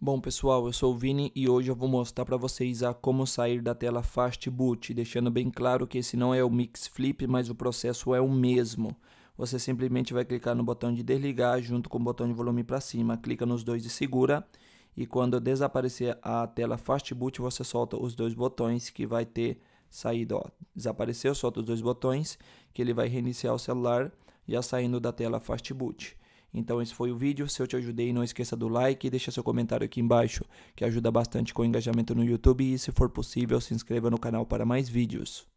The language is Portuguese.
Bom pessoal, eu sou o Vini e hoje eu vou mostrar para vocês a como sair da tela Fast Boot, deixando bem claro que esse não é o Mix Flip, mas o processo é o mesmo. Você simplesmente vai clicar no botão de desligar junto com o botão de volume para cima, clica nos dois e segura. E quando desaparecer a tela Fast Boot, você solta os dois botões que vai ter saído. Ó. Desapareceu, solta os dois botões que ele vai reiniciar o celular já saindo da tela Fast Boot. Então esse foi o vídeo. Se eu te ajudei, não esqueça do like e deixa seu comentário aqui embaixo, que ajuda bastante com o engajamento no YouTube e se for possível, se inscreva no canal para mais vídeos.